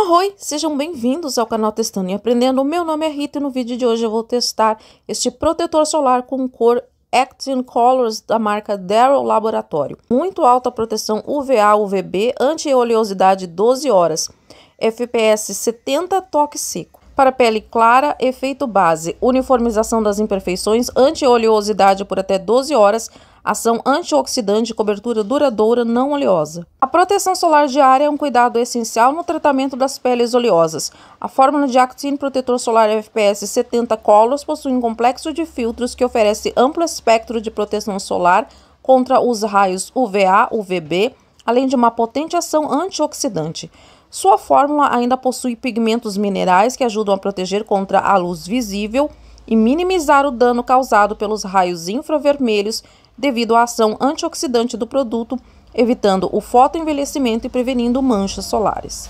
Arroi, sejam bem-vindos ao canal Testando e Aprendendo. Meu nome é Rita e no vídeo de hoje eu vou testar este protetor solar com cor Actin Colors da marca Darrow Laboratório. Muito alta proteção UVA, UVB, anti-oleosidade 12 horas, FPS 70 toque seco para pele clara, efeito base, uniformização das imperfeições, anti-oleosidade por até 12 horas, ação antioxidante, cobertura duradoura não oleosa. A proteção solar diária é um cuidado essencial no tratamento das peles oleosas. A fórmula de Actin Protetor Solar FPS 70 Colors possui um complexo de filtros que oferece amplo espectro de proteção solar contra os raios UVA, UVB, além de uma potente ação antioxidante. Sua fórmula ainda possui pigmentos minerais que ajudam a proteger contra a luz visível e minimizar o dano causado pelos raios infravermelhos devido à ação antioxidante do produto, evitando o fotoenvelhecimento e prevenindo manchas solares.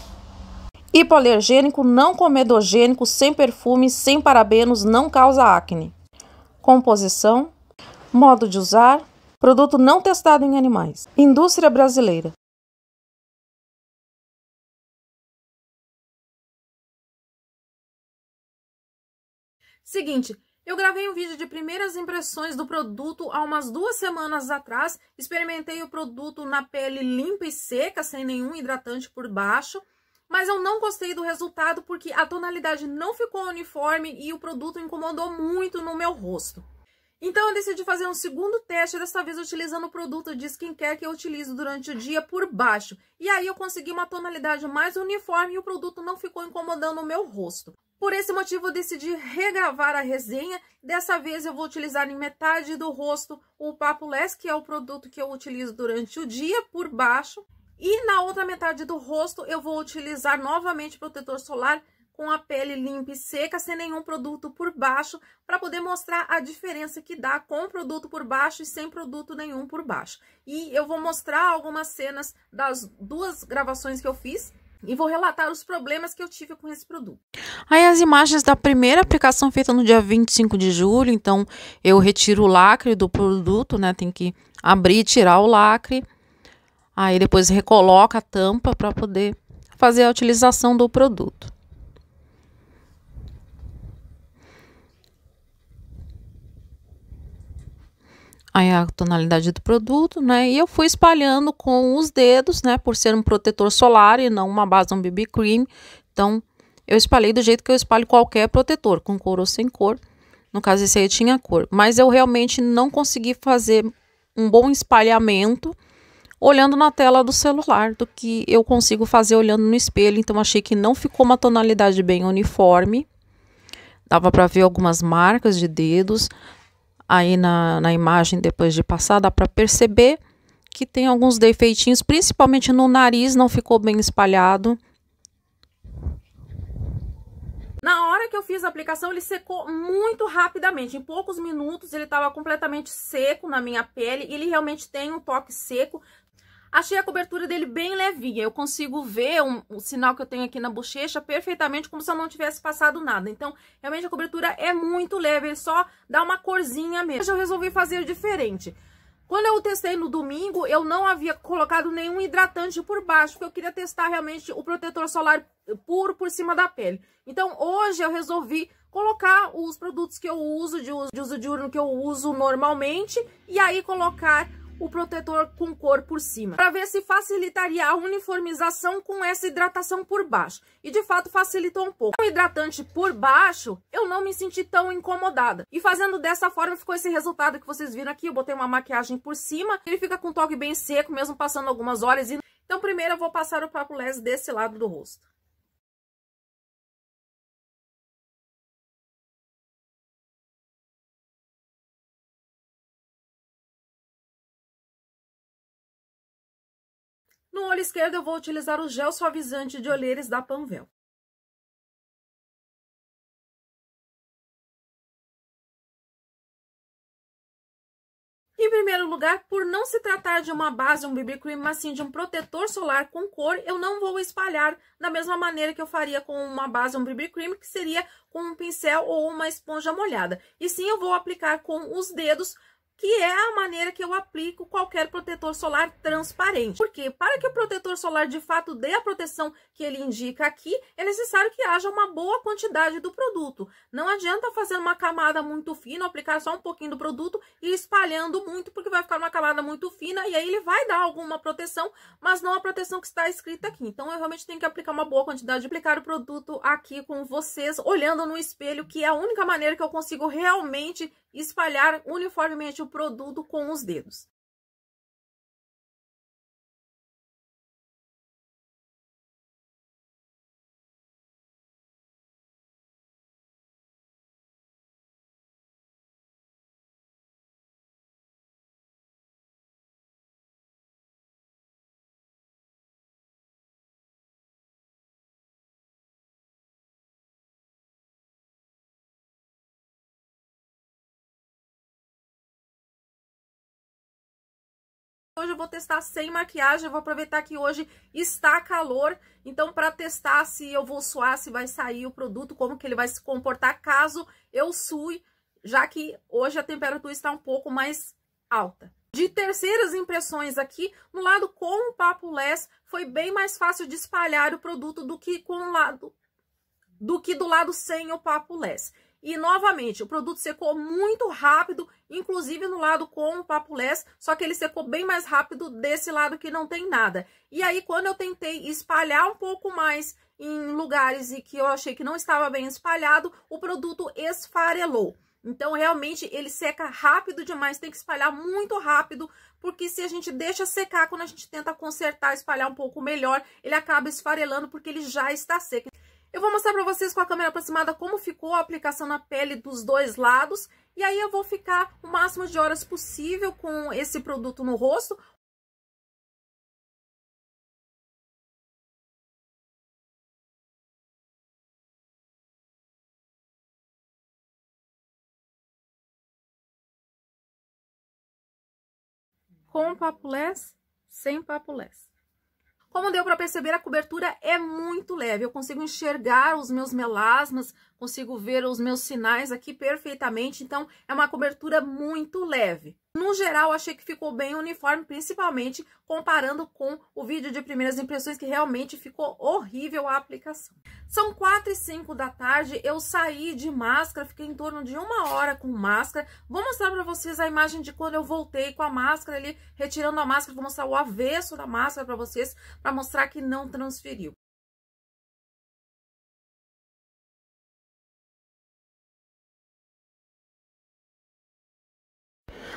Hipoalergênico não comedogênico, sem perfume, sem parabenos, não causa acne. Composição, modo de usar, produto não testado em animais. Indústria brasileira. Seguinte, eu gravei um vídeo de primeiras impressões do produto há umas duas semanas atrás, experimentei o produto na pele limpa e seca, sem nenhum hidratante por baixo, mas eu não gostei do resultado porque a tonalidade não ficou uniforme e o produto incomodou muito no meu rosto. Então eu decidi fazer um segundo teste, dessa vez utilizando o produto de skincare que eu utilizo durante o dia por baixo. E aí eu consegui uma tonalidade mais uniforme e o produto não ficou incomodando o meu rosto. Por esse motivo, eu decidi regravar a resenha. Dessa vez, eu vou utilizar em metade do rosto o Papo Less, que é o produto que eu utilizo durante o dia, por baixo. E na outra metade do rosto, eu vou utilizar novamente protetor solar com a pele limpa e seca, sem nenhum produto por baixo, para poder mostrar a diferença que dá com produto por baixo e sem produto nenhum por baixo. E eu vou mostrar algumas cenas das duas gravações que eu fiz, e vou relatar os problemas que eu tive com esse produto. Aí as imagens da primeira aplicação feita no dia 25 de julho, então eu retiro o lacre do produto, né? Tem que abrir e tirar o lacre. Aí depois recoloca a tampa para poder fazer a utilização do produto. aí a tonalidade do produto, né? E eu fui espalhando com os dedos, né? Por ser um protetor solar e não uma base um BB cream. Então, eu espalhei do jeito que eu espalho qualquer protetor, com cor ou sem cor. No caso, esse aí tinha cor. Mas eu realmente não consegui fazer um bom espalhamento olhando na tela do celular do que eu consigo fazer olhando no espelho. Então, achei que não ficou uma tonalidade bem uniforme. Dava para ver algumas marcas de dedos, aí na, na imagem depois de passar, dá para perceber que tem alguns defeitinhos, principalmente no nariz, não ficou bem espalhado. Na hora que eu fiz a aplicação, ele secou muito rapidamente. Em poucos minutos, ele estava completamente seco na minha pele. Ele realmente tem um toque seco. Achei a cobertura dele bem levinha. Eu consigo ver um, o sinal que eu tenho aqui na bochecha perfeitamente, como se eu não tivesse passado nada. Então, realmente a cobertura é muito leve, ele só dá uma corzinha mesmo. Eu resolvi fazer diferente. Quando eu testei no domingo, eu não havia colocado nenhum hidratante por baixo, porque eu queria testar realmente o protetor solar puro por cima da pele. Então, hoje eu resolvi colocar os produtos que eu uso, de uso, de uso diurno que eu uso normalmente, e aí colocar o protetor com cor por cima, para ver se facilitaria a uniformização com essa hidratação por baixo. E de fato facilitou um pouco. Com o hidratante por baixo, eu não me senti tão incomodada. E fazendo dessa forma ficou esse resultado que vocês viram aqui. Eu botei uma maquiagem por cima, ele fica com um toque bem seco, mesmo passando algumas horas. Então primeiro eu vou passar o Papo Les desse lado do rosto. No olho esquerdo, eu vou utilizar o gel suavizante de olheiras da Panvel. Em primeiro lugar, por não se tratar de uma base, um BB Cream, mas sim de um protetor solar com cor, eu não vou espalhar da mesma maneira que eu faria com uma base, um BB Cream, que seria com um pincel ou uma esponja molhada. E sim, eu vou aplicar com os dedos que é a maneira que eu aplico qualquer protetor solar transparente. Porque para que o protetor solar de fato dê a proteção que ele indica aqui, é necessário que haja uma boa quantidade do produto. Não adianta fazer uma camada muito fina, aplicar só um pouquinho do produto e espalhando muito, porque vai ficar uma camada muito fina e aí ele vai dar alguma proteção, mas não a proteção que está escrita aqui. Então eu realmente tenho que aplicar uma boa quantidade, aplicar o produto aqui com vocês, olhando no espelho, que é a única maneira que eu consigo realmente espalhar uniformemente o produto com os dedos. Hoje eu vou testar sem maquiagem, eu vou aproveitar que hoje está calor, então para testar se eu vou suar, se vai sair o produto, como que ele vai se comportar caso eu sue, já que hoje a temperatura está um pouco mais alta. De terceiras impressões aqui, no lado com o papo less, foi bem mais fácil de espalhar o produto do que com o lado do que do lado sem o papo less. E, novamente, o produto secou muito rápido, inclusive no lado com o papulés, só que ele secou bem mais rápido desse lado que não tem nada. E aí, quando eu tentei espalhar um pouco mais em lugares e que eu achei que não estava bem espalhado, o produto esfarelou. Então, realmente, ele seca rápido demais, tem que espalhar muito rápido, porque se a gente deixa secar, quando a gente tenta consertar, espalhar um pouco melhor, ele acaba esfarelando porque ele já está seco. Eu vou mostrar para vocês com a câmera aproximada como ficou a aplicação na pele dos dois lados. E aí eu vou ficar o máximo de horas possível com esse produto no rosto. Com papulés, sem papulés. Como deu para perceber, a cobertura é muito leve. Eu consigo enxergar os meus melasmas, consigo ver os meus sinais aqui perfeitamente. Então, é uma cobertura muito leve. No geral, achei que ficou bem uniforme, principalmente comparando com o vídeo de primeiras impressões, que realmente ficou horrível a aplicação. São quatro e cinco da tarde, eu saí de máscara, fiquei em torno de uma hora com máscara. Vou mostrar para vocês a imagem de quando eu voltei com a máscara ali, retirando a máscara, vou mostrar o avesso da máscara para vocês, para mostrar que não transferiu.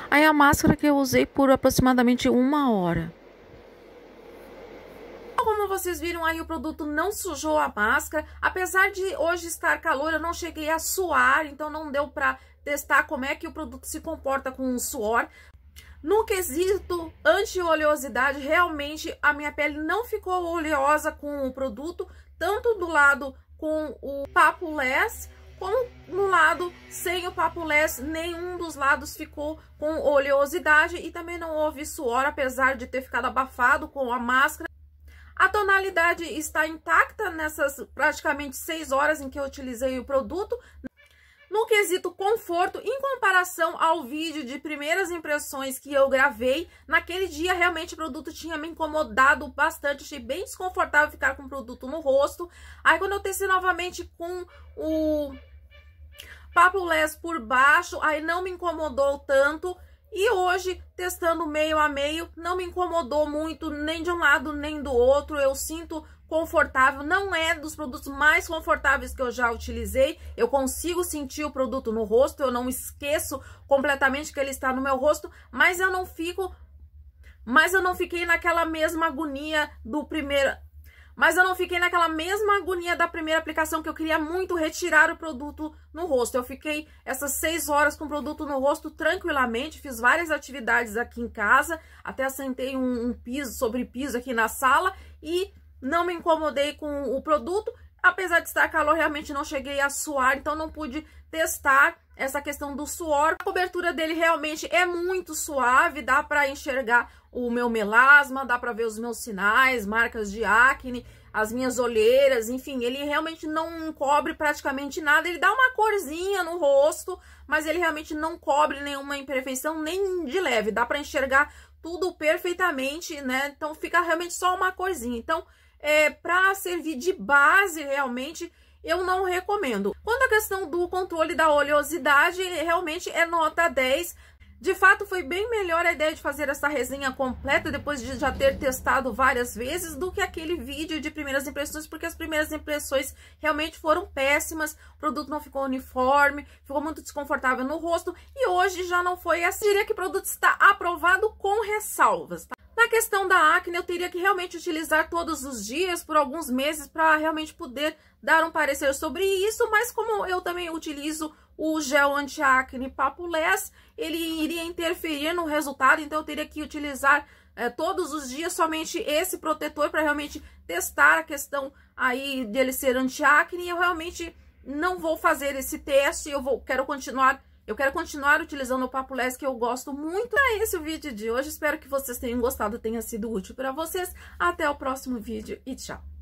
Aí a máscara que eu usei por aproximadamente uma hora. Como vocês viram aí, o produto não sujou a máscara. Apesar de hoje estar calor, eu não cheguei a suar, então não deu pra testar como é que o produto se comporta com o suor. No quesito anti-oleosidade, realmente a minha pele não ficou oleosa com o produto, tanto do lado com o Papo Less como no lado sem o papulés, nenhum dos lados ficou com oleosidade e também não houve suor, apesar de ter ficado abafado com a máscara. A tonalidade está intacta nessas praticamente 6 horas em que eu utilizei o produto. No quesito conforto, em comparação ao vídeo de primeiras impressões que eu gravei, naquele dia realmente o produto tinha me incomodado bastante, achei bem desconfortável ficar com o produto no rosto. Aí quando eu testei novamente com o papo les por baixo, aí não me incomodou tanto. E hoje, testando meio a meio, não me incomodou muito, nem de um lado nem do outro. Eu sinto confortável, não é dos produtos mais confortáveis que eu já utilizei. Eu consigo sentir o produto no rosto, eu não esqueço completamente que ele está no meu rosto, mas eu não fico. Mas eu não fiquei naquela mesma agonia do primeiro mas eu não fiquei naquela mesma agonia da primeira aplicação que eu queria muito retirar o produto no rosto. Eu fiquei essas seis horas com o produto no rosto tranquilamente, fiz várias atividades aqui em casa, até assentei um, um piso sobre piso aqui na sala e não me incomodei com o produto. Apesar de estar calor, realmente não cheguei a suar, então não pude testar essa questão do suor. A cobertura dele realmente é muito suave, dá para enxergar o meu melasma, dá para ver os meus sinais, marcas de acne, as minhas olheiras, enfim, ele realmente não cobre praticamente nada, ele dá uma corzinha no rosto, mas ele realmente não cobre nenhuma imperfeição, nem de leve, dá para enxergar tudo perfeitamente, né? Então fica realmente só uma corzinha. Então, é para servir de base realmente eu não recomendo. Quanto à questão do controle da oleosidade, realmente é nota 10, de fato, foi bem melhor a ideia de fazer essa resenha completa depois de já ter testado várias vezes do que aquele vídeo de primeiras impressões, porque as primeiras impressões realmente foram péssimas, o produto não ficou uniforme, ficou muito desconfortável no rosto e hoje já não foi assim. Eu diria que o produto está aprovado com ressalvas, tá? Na questão da acne, eu teria que realmente utilizar todos os dias por alguns meses para realmente poder dar um parecer sobre isso, mas como eu também utilizo o gel antiacne acne ele iria interferir no resultado, então eu teria que utilizar é, todos os dias somente esse protetor para realmente testar a questão aí dele ser antiacne. Eu realmente não vou fazer esse teste, eu vou, quero continuar eu quero continuar utilizando o Papulés, que eu gosto muito. É esse o vídeo de hoje. Espero que vocês tenham gostado, tenha sido útil para vocês. Até o próximo vídeo e tchau!